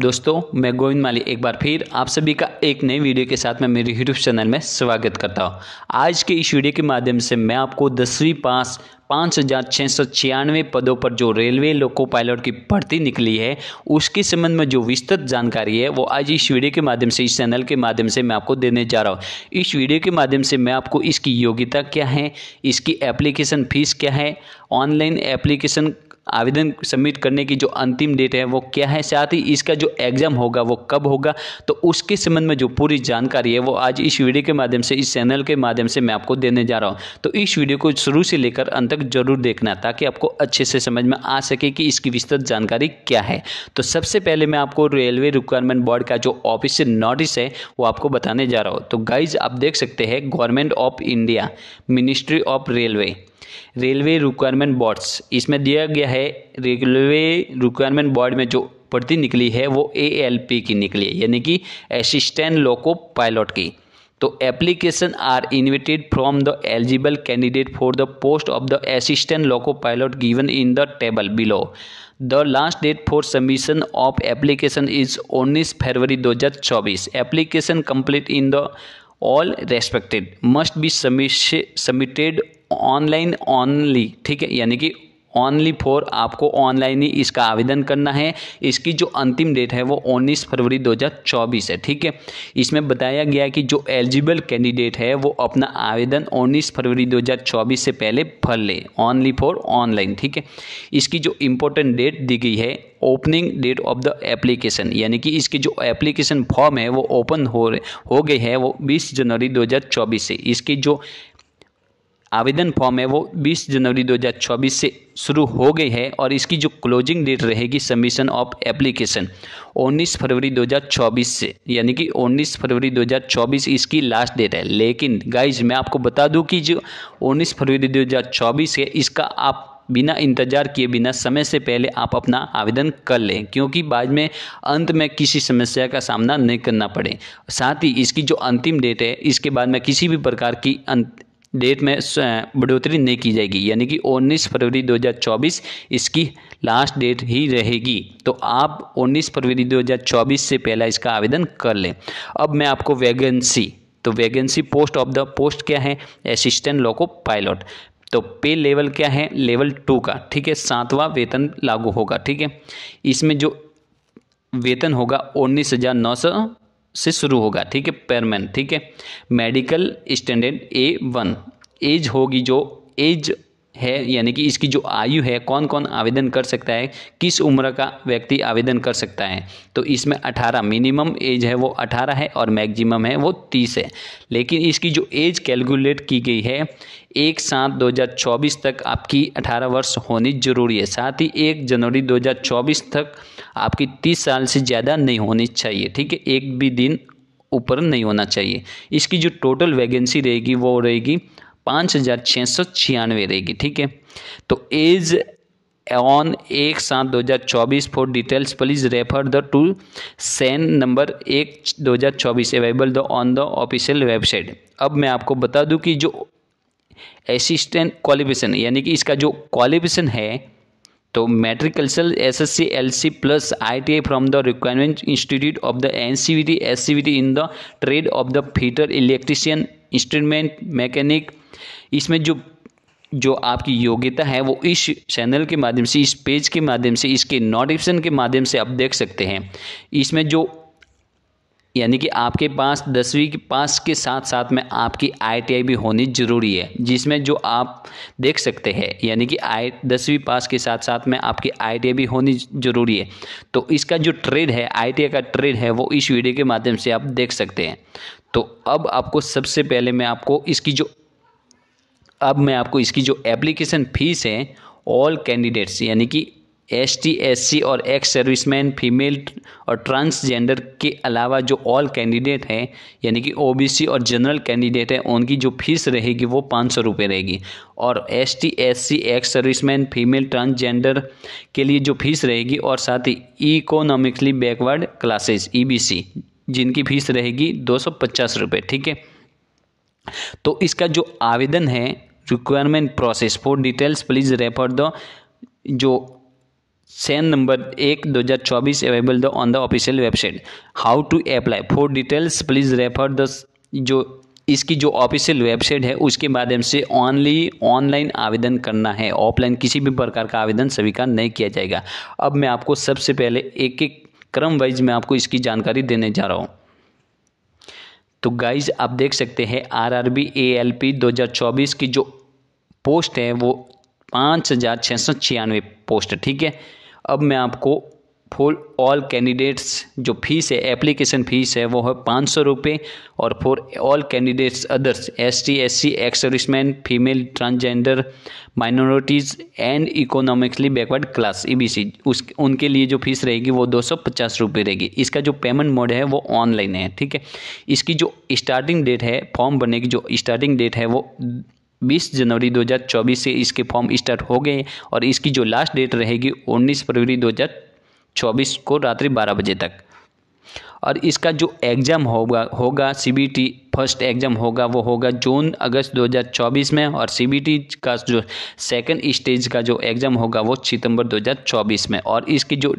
दोस्तों मैं गोविंद माली एक बार फिर आप सभी का एक नई वीडियो के साथ मैं मेरे यूट्यूब चैनल में स्वागत करता हूँ आज के इस वीडियो के माध्यम से मैं आपको दसवीं पास पाँच हज़ार छः सौ छियानवे पदों पर जो रेलवे लोको पायलट की भर्ती निकली है उसके संबंध में जो विस्तृत जानकारी है वो आज इस वीडियो के माध्यम से इस चैनल के माध्यम से मैं आपको देने जा रहा हूँ इस वीडियो के माध्यम से मैं आपको इसकी योग्यता क्या है इसकी एप्लीकेशन फ़ीस क्या है ऑनलाइन एप्लीकेशन आवेदन सबमिट करने की जो अंतिम डेट है वो क्या है साथ ही इसका जो एग्ज़ाम होगा वो कब होगा तो उसके संबंध में जो पूरी जानकारी है वो आज इस वीडियो के माध्यम से इस चैनल के माध्यम से मैं आपको देने जा रहा हूँ तो इस वीडियो को शुरू से लेकर अंत तक जरूर देखना ताकि आपको अच्छे से समझ में आ सके कि इसकी विस्तृत जानकारी क्या है तो सबसे पहले मैं आपको रेलवे रिक्वायरमेंट बोर्ड का जो ऑफिसियल नोटिस है वो आपको बताने जा रहा हूँ तो गाइज आप देख सकते हैं government of India ministry of railway railway requirement boards इसमें दिया गया है रेलवे रिक्वायरमेंट बोर्ड में जो भर्ती निकली है वो ए की निकली है यानी कि असिस्टेंट लोको पायलट की तो application are invited from the eligible candidate for the post of the assistant loco pilot given in the table below the last date for submission of application is उन्नीस फरवरी 2024 application complete in the all respected must be submitted online only ठीक है यानी कि only for आपको online ही इसका आवेदन करना है इसकी जो अंतिम डेट है वो 19 फरवरी 2024 है ठीक है इसमें बताया गया कि जो एलिजिबल कैंडिडेट है वो अपना आवेदन 19 फरवरी 2024 से पहले भर ले ऑनली फॉर ऑनलाइन ठीक है इसकी जो इम्पोर्टेंट डेट दी गई है opening date of the application यानी कि इसकी जो एप्लीकेशन फॉर्म है वो ओपन हो हो गई है वो 20 जनवरी 2024 से इसकी जो आवेदन फॉर्म है वो 20 जनवरी 2024 से शुरू हो गई है और इसकी जो क्लोजिंग डेट रहेगी सबमिशन ऑफ एप्लीकेशन 19 फरवरी 2024 से यानी कि 19 फरवरी 2024 इसकी लास्ट डेट है लेकिन गाइज मैं आपको बता दूं कि जो 19 फरवरी 2024 है इसका आप बिना इंतजार किए बिना समय से पहले आप अपना आवेदन कर लें क्योंकि बाद में अंत में किसी समस्या का सामना नहीं करना पड़े साथ ही इसकी जो अंतिम डेट है इसके बाद में किसी भी प्रकार की अंत डेट में बढ़ोतरी नहीं की जाएगी यानी कि 19 फरवरी 2024 इसकी लास्ट डेट ही रहेगी तो आप 19 फरवरी 2024 से पहला इसका आवेदन कर लें अब मैं आपको वैकेंसी तो vacancy post of the post क्या है असिस्टेंट लोको पायलट तो पे लेवल क्या है लेवल टू का ठीक है सातवां वेतन लागू होगा ठीक है इसमें जो वेतन होगा उन्नीस हज़ार नौ सौ से शुरू होगा ठीक है पेरमैन ठीक है medical standard A one age होगी जो एज है यानी कि इसकी जो आयु है कौन कौन आवेदन कर सकता है किस उम्र का व्यक्ति आवेदन कर सकता है तो इसमें 18 मिनिमम एज है वो 18 है और मैक्सिमम है वो 30 है लेकिन इसकी जो एज कैलकुलेट की गई है एक सात 2024 तक आपकी 18 वर्ष होनी जरूरी है साथ ही एक जनवरी 2024 तक आपकी 30 साल से ज़्यादा नहीं होनी चाहिए ठीक है एक भी दिन ऊपर नहीं होना चाहिए इसकी जो टोटल वैकेंसी रहेगी वो रहेगी पाँच हज़ार छः सौ छियानवे रहेगी ठीक है तो एज ऑन एक सात दो हज़ार चौबीस for details please refer the to CEN number एक दो हज़ार चौबीस available the on the official website अब मैं आपको बता दूं कि जो असिस्टेंट क्वालिफिकेशन यानी कि इसका जो क्वालिफिकेशन है तो matric S S C L C plus I T I from the requirement institute of the N C V T S C V T in the trade of the fitter electrician instrument mechanic इसमें जो जो आपकी योग्यता है वो इस channel के माध्यम से इस पेज के माध्यम से इसके नोटिफिकेशन के माध्यम से आप देख सकते हैं इसमें जो यानी कि आपके पास दसवीं के पास के साथ साथ में आपकी आईटीआई भी होनी ज़रूरी है जिसमें जो आप देख सकते हैं यानी कि आई दसवीं पास के साथ साथ में आपकी आईटीआई भी होनी ज़रूरी है तो इसका जो ट्रेड है आईटीआई का ट्रेड है वो इस वीडियो के माध्यम से आप देख सकते हैं तो अब आपको सबसे पहले मैं आपको इसकी जो अब मैं आपको इसकी जो एप्लीकेशन फ़ीस है ऑल कैंडिडेट्स यानी कि एस टी एस सी और एक्स सर्विसमैन फीमेल और ट्रांसजेंडर के अलावा जो ऑल कैंडिडेट हैं यानी कि ओबीसी और जनरल कैंडिडेट हैं उनकी जो फीस रहेगी वो पाँच सौ रुपये रहेगी और S T S C ex serviceman female transgender के लिए जो फीस रहेगी और साथ ही economically backward classes E B C जिनकी फीस रहेगी दो सौ पचास रुपये ठीक है तो इसका जो आवेदन है requirement process for details please refer the जो सेन नंबर एक चौबीस available the on the official website how to apply for details please refer the जो इसकी जो ऑफिशियल वेबसाइट है उसके माध्यम से ऑनली ऑनलाइन आवेदन करना है ऑफलाइन किसी भी प्रकार का आवेदन स्वीकार नहीं किया जाएगा अब मैं आपको सबसे पहले एक एक क्रम वाइज मैं आपको इसकी जानकारी देने जा रहा हूँ तो गाइज आप देख सकते हैं आरआरबी एएलपी 2024 की जो पोस्ट है वो पाँच हज़ार छः सौ छियानवे पोस्ट ठीक है अब मैं आपको फॉर ऑल कैंडिडेट्स जो फीस है एप्लीकेशन फीस है वो है पाँच सौ रुपये और for all candidates others S T S C ex serviceman female transgender minorities and economically backward class E B C उस उनके लिए जो फीस रहेगी वो दो सौ पचास रुपये रहेगी इसका जो पेमेंट मोड है वो ऑनलाइन है ठीक है इसकी जो स्टार्टिंग डेट है फॉर्म भरने की जो स्टार्टिंग डेट है वो बीस जनवरी 2024 से इसके फॉर्म स्टार्ट हो गए और इसकी जो लास्ट डेट रहेगी उन्नीस फरवरी 2024 को रात्रि बारह बजे तक और इसका जो एग्ज़ाम होगा होगा सी फर्स्ट एग्ज़ाम होगा वो होगा जून अगस्त 2024 में और सी का जो सेकंड स्टेज का जो एग्ज़ाम होगा वो सितंबर 2024 में और इसकी जो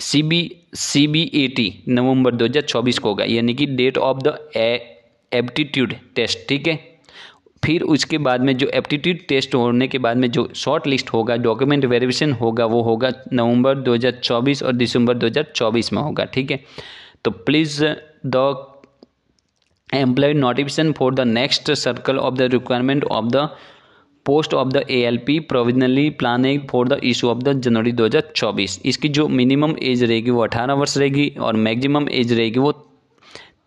C B C B A T नवम्बर दो को होगा यानी कि date of the aptitude test ठीक है फिर उसके बाद में जो एप्टीट्यूड टेस्ट होने के बाद में जो शॉर्ट लिस्ट होगा डॉक्यूमेंट वेरिफिकेशन होगा वो होगा नवंबर 2024 और दिसंबर 2024 में होगा ठीक है तो please the employ notification for the next circle of the requirement of the post of the A L P provisionally planning for the issue of the January 2024 इसकी जो मिनिमम एज रहेगी वो 18 वर्ष रहेगी और मैक्सिमम एज रहेगी वो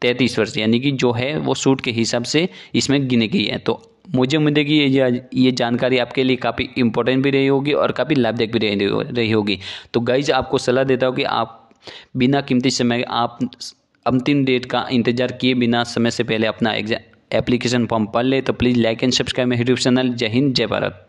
तैंतीस वर्ष यानी कि जो है वो सूट के हिसाब से इसमें गिने गई है तो मुझे उम्मीद है कि ये ये जानकारी आपके लिए काफ़ी इंपॉर्टेंट भी रही होगी और काफ़ी लाभदायक भी रही होगी तो गाइज आपको सलाह देता हूँ कि आप बिना कीमती समय आप अंतिम डेट का इंतजार किए बिना समय से पहले अपना एग्जाम एप्लीकेशन फॉर्म पढ़ ले तो प्लीज़ लाइक एंड सब्सक्राइब मेरे यूट्यूब चैनल जय हिंद जय भारत